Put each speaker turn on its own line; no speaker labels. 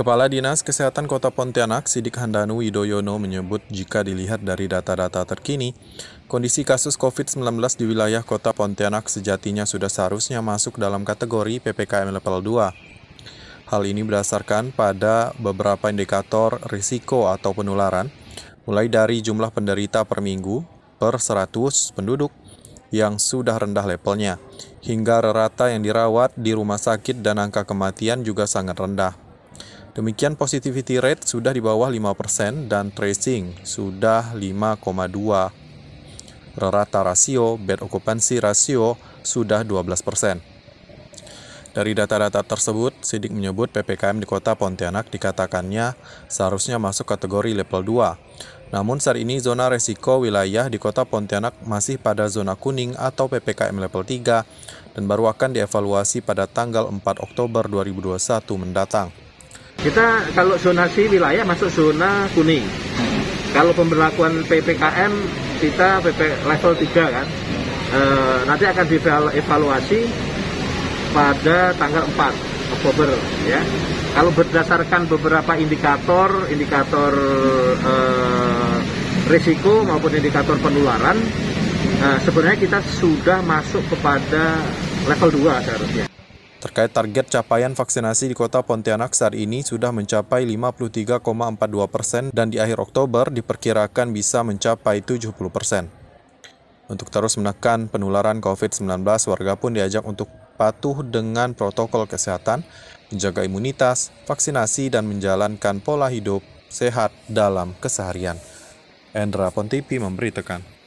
Kepala Dinas Kesehatan Kota Pontianak, Sidik Handanu Widoyono menyebut jika dilihat dari data-data terkini, kondisi kasus COVID-19 di wilayah Kota Pontianak sejatinya sudah seharusnya masuk dalam kategori PPKM level 2. Hal ini berdasarkan pada beberapa indikator risiko atau penularan, mulai dari jumlah penderita per minggu per 100 penduduk yang sudah rendah levelnya, hingga rata yang dirawat di rumah sakit dan angka kematian juga sangat rendah. Demikian positivity rate sudah di bawah 5% dan tracing sudah 5,2. Rata rasio bed occupancy rasio sudah 12%. Dari data-data tersebut, Sidik menyebut PPKM di kota Pontianak dikatakannya seharusnya masuk kategori level 2. Namun saat ini zona resiko wilayah di kota Pontianak masih pada zona kuning atau PPKM level 3 dan baru akan dievaluasi pada tanggal 4 Oktober 2021 mendatang.
Kita kalau zonasi wilayah masuk zona kuning. Kalau pemberlakuan PPKM kita PP level 3 kan. E, nanti akan dievaluasi pada tanggal 4 Oktober ya. Kalau berdasarkan beberapa indikator, indikator e, risiko maupun indikator penularan, e, sebenarnya kita sudah masuk kepada level 2 seharusnya.
Terkait target capaian vaksinasi di kota Pontianak saat ini sudah mencapai 53,42 persen dan di akhir Oktober diperkirakan bisa mencapai 70 persen. Untuk terus menekan penularan COVID-19, warga pun diajak untuk patuh dengan protokol kesehatan, menjaga imunitas, vaksinasi, dan menjalankan pola hidup sehat dalam keseharian. Endra Pontipi memberitakan.